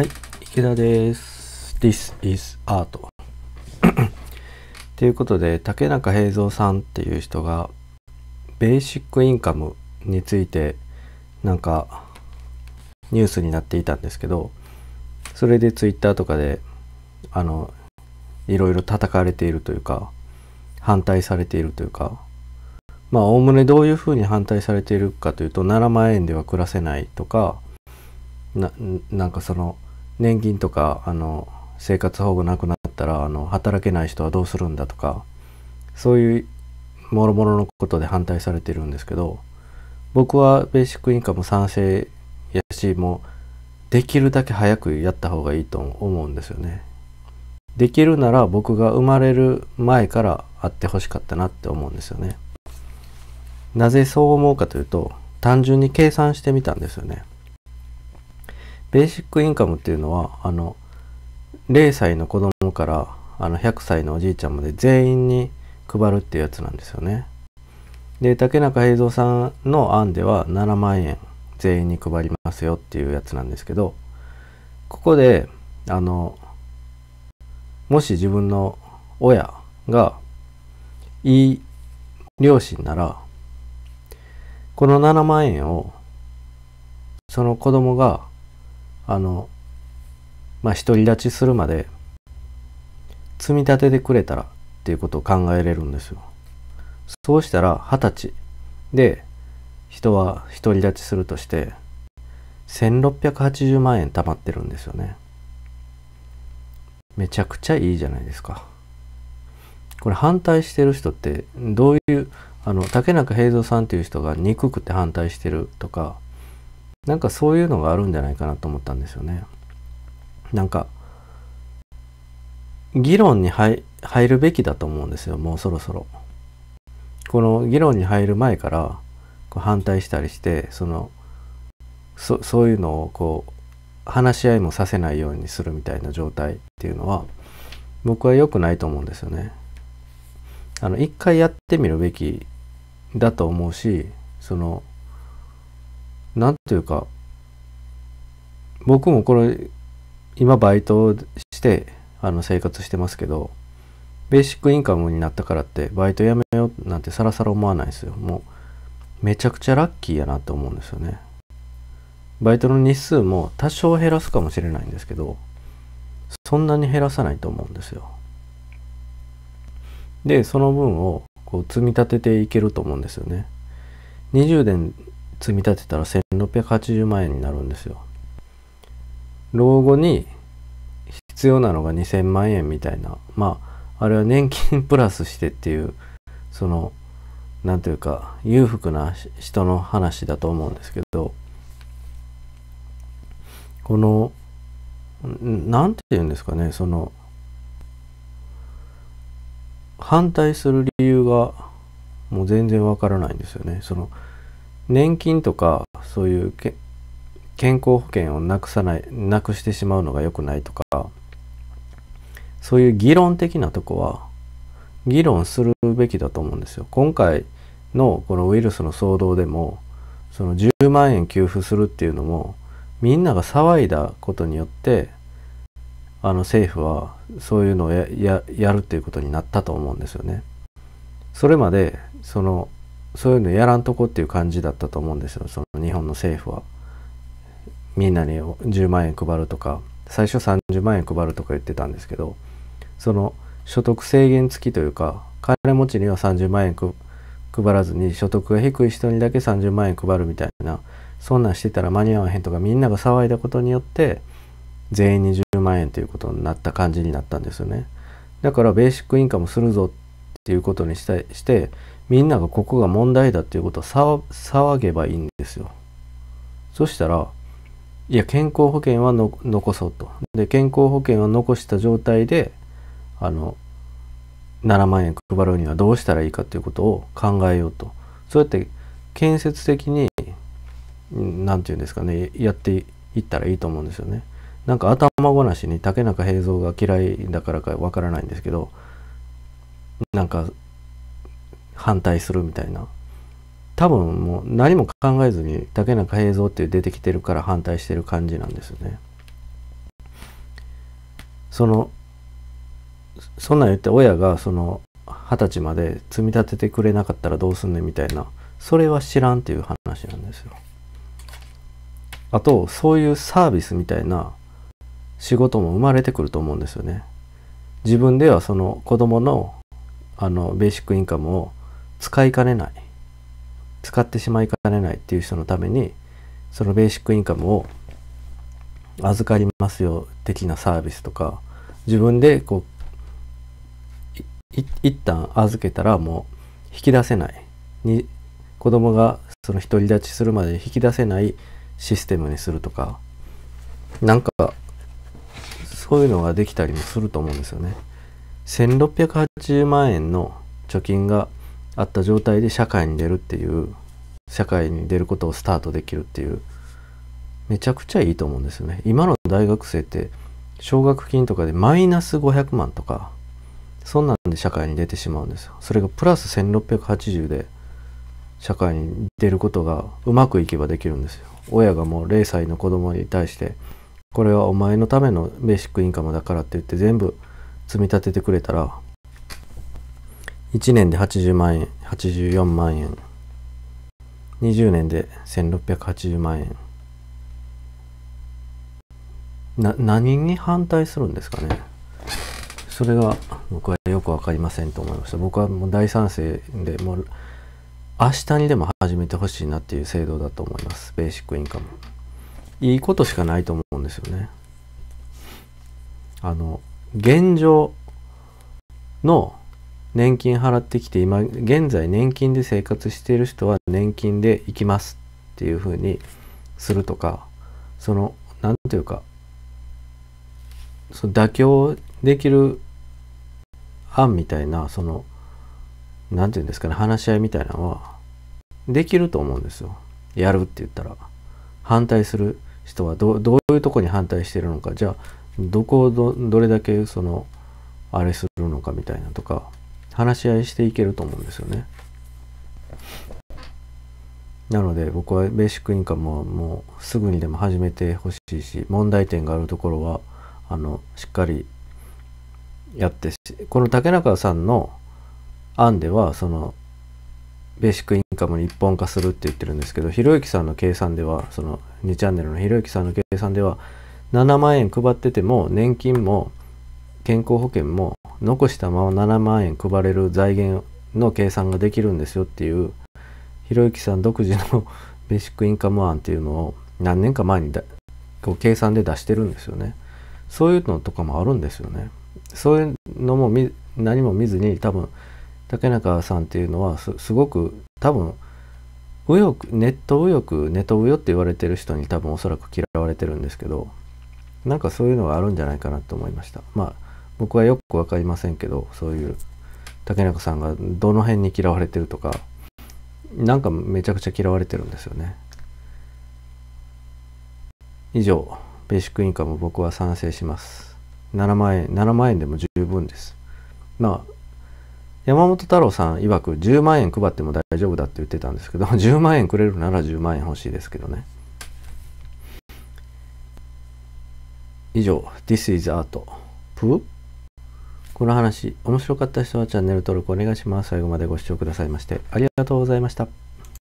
はい、池田です。This is art. ということで、竹中平蔵さんっていう人が、ベーシックインカムについて、なんか、ニュースになっていたんですけど、それで twitter とかで、あの、いろいろ叩かれているというか、反対されているというか、まあ、おおむねどういうふうに反対されているかというと、7万円では暮らせないとか、ななんかその年金とかあの生活保護なくなったらあの働けない人はどうするんだとかそういうもろもろのことで反対されてるんですけど僕はベーシックインカム賛成やしもうできるだけ早くやった方がいいと思うんですよね。できるなら僕が生まれる前から会ってほしかったなって思うんですよね。なぜそう思うかというと単純に計算してみたんですよね。ベーシックインカムっていうのはあの0歳の子供からあの100歳のおじいちゃんまで全員に配るっていうやつなんですよね。で竹中平蔵さんの案では7万円全員に配りますよっていうやつなんですけどここであのもし自分の親がいい両親ならこの7万円をその子供があのまあ独り立ちするまで積み立ててくれたらっていうことを考えれるんですよ。そうしたら二十歳で人は独り立ちするとして1680万円貯まってるんですよね。めちゃくちゃいいじゃないですか。これ反対してる人ってどういうあの竹中平蔵さんっていう人が憎くて反対してるとかなんかそういうのがあるんじゃないかなと思ったんですよね。なんか、議論に入るべきだと思うんですよ、もうそろそろ。この議論に入る前から、こう反対したりして、その、そそういうのをこう、話し合いもさせないようにするみたいな状態っていうのは、僕は良くないと思うんですよね。あの、一回やってみるべきだと思うし、その、何ていうか僕もこれ今バイトしてあの生活してますけどベーシックインカムになったからってバイトやめようなんてさらさら思わないですよもうめちゃくちゃラッキーやなと思うんですよねバイトの日数も多少減らすかもしれないんですけどそんなに減らさないと思うんですよでその分をこう積み立てていけると思うんですよね20年積み立てたら1680万円になるんですよ。老後に必要なのが2000万円みたいなまああれは年金プラスしてっていうその何というか裕福な人の話だと思うんですけどこの何て言うんですかねその反対する理由がもう全然わからないんですよね。その年金とかそういうけ健康保険をなくさないなくしてしまうのが良くないとかそういう議論的なとこは議論するべきだと思うんですよ。今回のこのウイルスの騒動でもその10万円給付するっていうのもみんなが騒いだことによってあの政府はそういうのをやるっていうことになったと思うんですよね。それまでそのそういうのやらんとこっていう感じだったと思うんですよその日本の政府は。みんなに10万円配るとか最初30万円配るとか言ってたんですけどその所得制限付きというか金持ちには30万円配らずに所得が低い人にだけ30万円配るみたいなそんなんしてたら間に合わへんとかみんなが騒いだことによって全員に10万円ということになった感じになったんですよねだからベーシックインカムするぞっていうことにしたしてみんながここが問題だっていうことを騒げばいいんですよ。そしたら、いや、健康保険は残そうと。で、健康保険を残した状態で、あの、7万円配るにはどうしたらいいかということを考えようと。そうやって建設的に、何て言うんですかね、やっていったらいいと思うんですよね。なんか頭ごなしに竹中平蔵が嫌いだからかわからないんですけど、なんか反対するみたいな多分もう何も考えずに竹中平蔵って出てきてるから反対してる感じなんですよね。そのそんなん言って親がその二十歳まで積み立ててくれなかったらどうすんねんみたいなそれは知らんっていう話なんですよ。あとそういうサービスみたいな仕事も生まれてくると思うんですよね。自分ではその子供のあのベーシックインカムを使いかねない使ってしまいかねないっていう人のためにそのベーシックインカムを預かりますよ的なサービスとか自分でこう一旦預けたらもう引き出せないに子供がその独り立ちするまで引き出せないシステムにするとかなんかそういうのができたりもすると思うんですよね。1680万円の貯金があった状態で社会に出るっていう社会に出ることをスタートできるっていうめちゃくちゃいいと思うんですよね今の大学生って奨学金とかでマイナス500万とかそんなんで社会に出てしまうんですよそれがプラス1680で社会に出ることがうまくいけばできるんですよ親がもう0歳の子供に対してこれはお前のためのベーシックインカムだからって言って全部積み立ててくれたら1年で80万円、84万円。20年で1680万円。な、何に反対するんですかね。それが僕はよくわかりませんと思いました。僕はもう大賛成で、もう明日にでも始めてほしいなっていう制度だと思います。ベーシックインカム。いいことしかないと思うんですよね。あの、現状の年金払ってきて今現在年金で生活している人は年金で行きますっていうふうにするとかその何ていうかその妥協できる案みたいなその何て言うんですかね話し合いみたいなのはできると思うんですよやるって言ったら反対する人はどどういうとこに反対してるのかじゃあどこをどれだけそのあれするのかみたいなとか話し合いしていけると思うんですよね。なので僕はベーシックインカムはもうすぐにでも始めてほしいし問題点があるところはあのしっかりやってこの竹中さんの案ではそのベーシックインカムに一本化するって言ってるんですけどひろゆきさんの計算ではその2チャンネルのひろゆきさんの計算では7万円配ってても年金も健康保険も残したまま7万円配れる財源の計算ができるんですよっていうひろゆきさん独自のベーシックインカム案っていうのを何年か前にだこう計算で出してるんですよねそういうのとかもあるんですよねそういうのも何も見ずに多分竹中さんっていうのはすごく多分右翼ネット右翼ネット右翼って言われてる人に多分おそらく嫌われてるんですけどなんかそういうのがあるんじゃないかなと思いましたまあ僕はよく分かりませんけどそういう竹中さんがどの辺に嫌われてるとかなんかめちゃくちゃ嫌われてるんですよね以上ベーシックインカム僕は賛成します7万円7万円でも十分ですまあ山本太郎さん曰く10万円配っても大丈夫だって言ってたんですけど10 万円くれるなら10万円欲しいですけどね以上 This is Art プこの話、面白かった人はチャンネル登録お願いします。最後までご視聴くださいましてありがとうございました。